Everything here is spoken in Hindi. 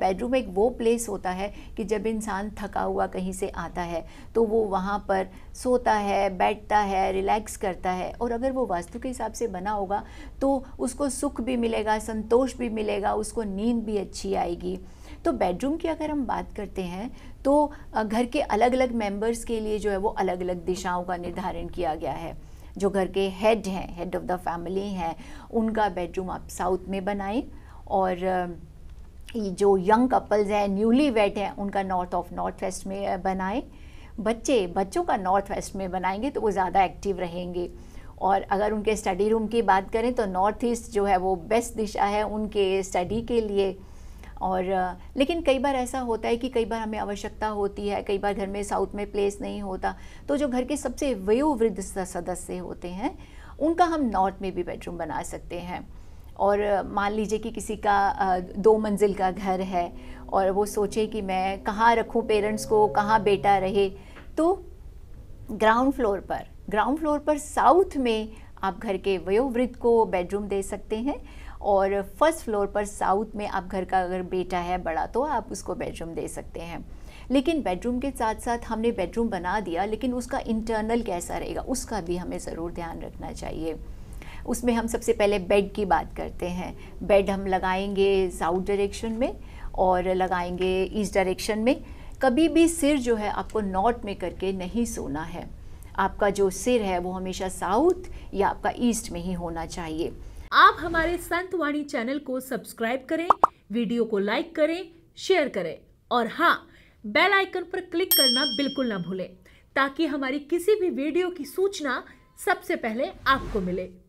बेडरूम एक वो प्लेस होता है कि जब इंसान थका हुआ कहीं से आता है तो वो वहाँ पर सोता है बैठता है रिलैक्स करता है और अगर वो वास्तु के हिसाब से बना होगा तो उसको सुख भी मिलेगा संतोष भी मिलेगा उसको नींद भी अच्छी आएगी तो बेडरूम की अगर हम बात करते हैं तो घर के अलग अलग मेंबर्स के लिए जो है वो अलग अलग दिशाओं का निर्धारण किया गया है जो घर के हेड हैं हेड ऑफ़ द फैमिली हैं उनका बेडरूम आप साउथ में बनाएं और जो यंग कपल्स हैं न्यूली वेड हैं उनका नॉर्थ ऑफ नॉर्थ वेस्ट में बनाएं बच्चे बच्चों का नॉर्थ वेस्ट में बनाएंगे तो वो ज़्यादा एक्टिव रहेंगे और अगर उनके स्टडी रूम की बात करें तो नॉर्थ ईस्ट जो है वो बेस्ट दिशा है उनके स्टडी के लिए और लेकिन कई बार ऐसा होता है कि कई बार हमें आवश्यकता होती है कई बार घर में साउथ में प्लेस नहीं होता तो जो घर के सबसे वयोवृद्ध सदस्य होते हैं उनका हम नॉर्थ में भी बेडरूम बना सकते हैं और मान लीजिए कि किसी का दो मंजिल का घर है और वो सोचे कि मैं कहाँ रखूँ पेरेंट्स को कहाँ बेटा रहे तो ग्राउंड फ्लोर पर ग्राउंड फ्लोर पर साउथ में आप घर के वयोवृद्ध को बेडरूम दे सकते हैं और फर्स्ट फ्लोर पर साउथ में आप घर का अगर बेटा है बड़ा तो आप उसको बेडरूम दे सकते हैं लेकिन बेडरूम के साथ साथ हमने बेडरूम बना दिया लेकिन उसका इंटरनल कैसा रहेगा उसका भी हमें ज़रूर ध्यान रखना चाहिए उसमें हम सबसे पहले बेड की बात करते हैं बेड हम लगाएंगे साउथ डायरेक्शन में और लगाएंगे ईस्ट डायरेक्शन में कभी भी सिर जो है आपको नॉर्थ में करके नहीं सोना है आपका जो सिर है वो हमेशा साउथ या आपका ईस्ट में ही होना चाहिए आप हमारे संत वाणी चैनल को सब्सक्राइब करें वीडियो को लाइक करें शेयर करें और हाँ बेल आइकन पर क्लिक करना बिल्कुल ना भूलें ताकि हमारी किसी भी वीडियो की सूचना सबसे पहले आपको मिले